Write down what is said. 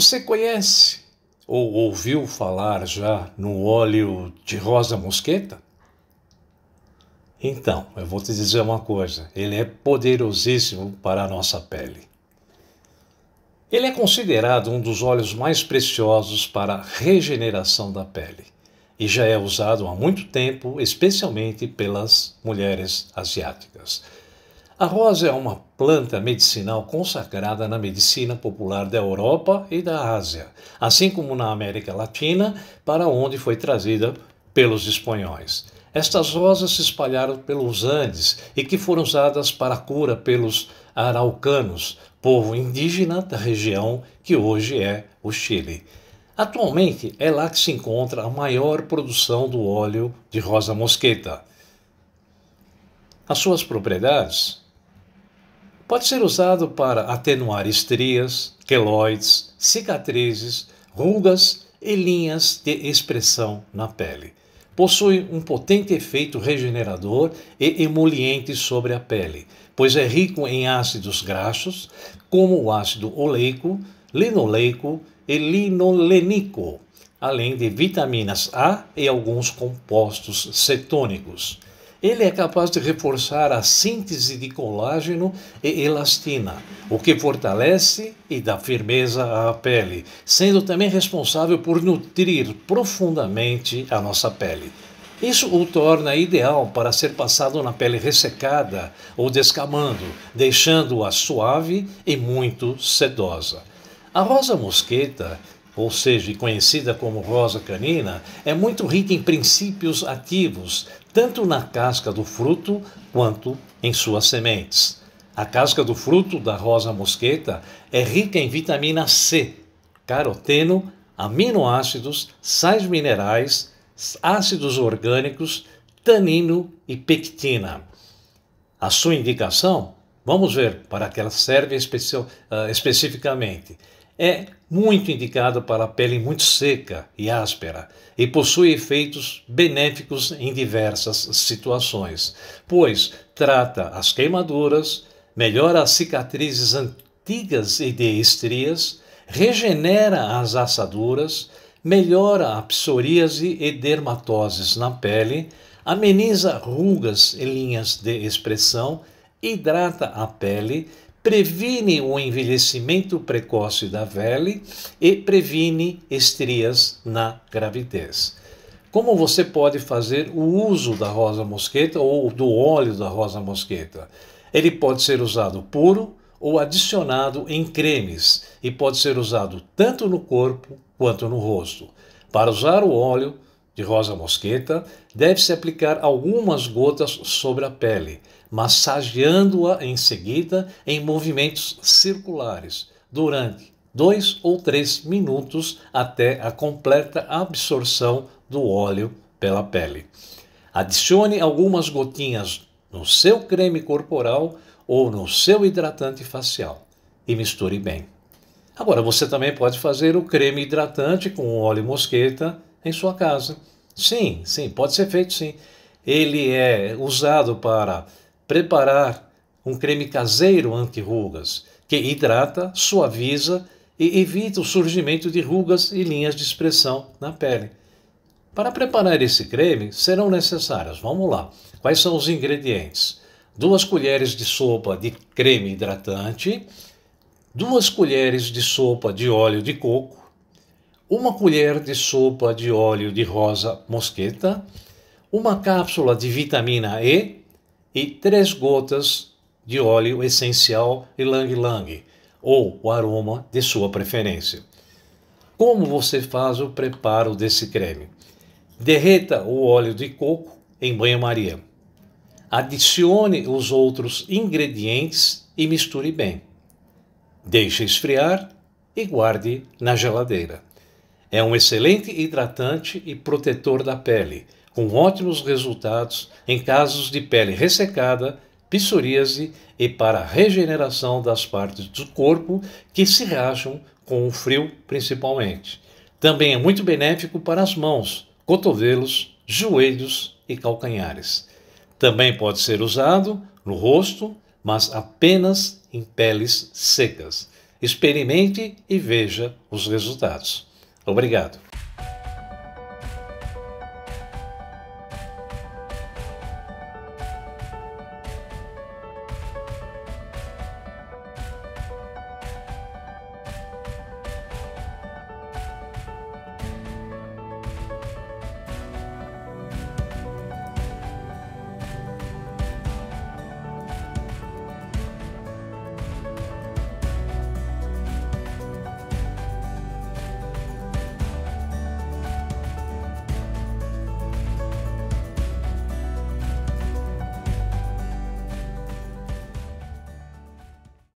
Você conhece ou ouviu falar já no óleo de rosa mosqueta? Então, eu vou te dizer uma coisa: ele é poderosíssimo para a nossa pele. Ele é considerado um dos óleos mais preciosos para a regeneração da pele e já é usado há muito tempo, especialmente pelas mulheres asiáticas. A rosa é uma planta medicinal consagrada na medicina popular da Europa e da Ásia, assim como na América Latina, para onde foi trazida pelos espanhóis. Estas rosas se espalharam pelos Andes e que foram usadas para a cura pelos araucanos, povo indígena da região que hoje é o Chile. Atualmente é lá que se encontra a maior produção do óleo de rosa mosqueta. As suas propriedades Pode ser usado para atenuar estrias, queloides, cicatrizes, rugas e linhas de expressão na pele. Possui um potente efeito regenerador e emoliente sobre a pele, pois é rico em ácidos graxos, como o ácido oleico, linoleico e linolenico, além de vitaminas A e alguns compostos cetônicos ele é capaz de reforçar a síntese de colágeno e elastina, o que fortalece e dá firmeza à pele, sendo também responsável por nutrir profundamente a nossa pele. Isso o torna ideal para ser passado na pele ressecada ou descamando, deixando-a suave e muito sedosa. A rosa mosqueta ou seja, conhecida como rosa canina, é muito rica em princípios ativos tanto na casca do fruto quanto em suas sementes. A casca do fruto da rosa mosqueta é rica em vitamina C, caroteno, aminoácidos, sais minerais, ácidos orgânicos, tanino e pectina. A sua indicação? Vamos ver para que ela serve especi uh, ah, especificamente. É muito indicado para a pele muito seca e áspera e possui efeitos benéficos em diversas situações, pois trata as queimaduras, melhora as cicatrizes antigas e de estrias, regenera as assaduras, melhora a psoríase e dermatoses na pele, ameniza rugas e linhas de expressão, hidrata a pele, previne o envelhecimento precoce da pele e previne estrias na gravidez. Como você pode fazer o uso da rosa mosqueta ou do óleo da rosa mosqueta? Ele pode ser usado puro ou adicionado em cremes e pode ser usado tanto no corpo quanto no rosto. Para usar o óleo de rosa mosqueta, deve-se aplicar algumas gotas sobre a pele massageando-a em seguida em movimentos circulares durante dois ou três minutos até a completa absorção do óleo pela pele. Adicione algumas gotinhas no seu creme corporal ou no seu hidratante facial e misture bem. Agora você também pode fazer o creme hidratante com óleo mosqueta em sua casa. Sim, sim, pode ser feito sim. Ele é usado para preparar um creme caseiro anti-rugas, que hidrata, suaviza e evita o surgimento de rugas e linhas de expressão na pele. Para preparar esse creme serão necessários, vamos lá, quais são os ingredientes? Duas colheres de sopa de creme hidratante, duas colheres de sopa de óleo de coco, uma colher de sopa de óleo de rosa mosqueta, uma cápsula de vitamina E e 3 gotas de óleo essencial Ylang Ylang, ou o aroma de sua preferência. Como você faz o preparo desse creme? Derreta o óleo de coco em banho-maria. Adicione os outros ingredientes e misture bem. Deixe esfriar e guarde na geladeira. É um excelente hidratante e protetor da pele com ótimos resultados em casos de pele ressecada, psoríase e para a regeneração das partes do corpo que se racham com o frio, principalmente. Também é muito benéfico para as mãos, cotovelos, joelhos e calcanhares. Também pode ser usado no rosto, mas apenas em peles secas. Experimente e veja os resultados. Obrigado.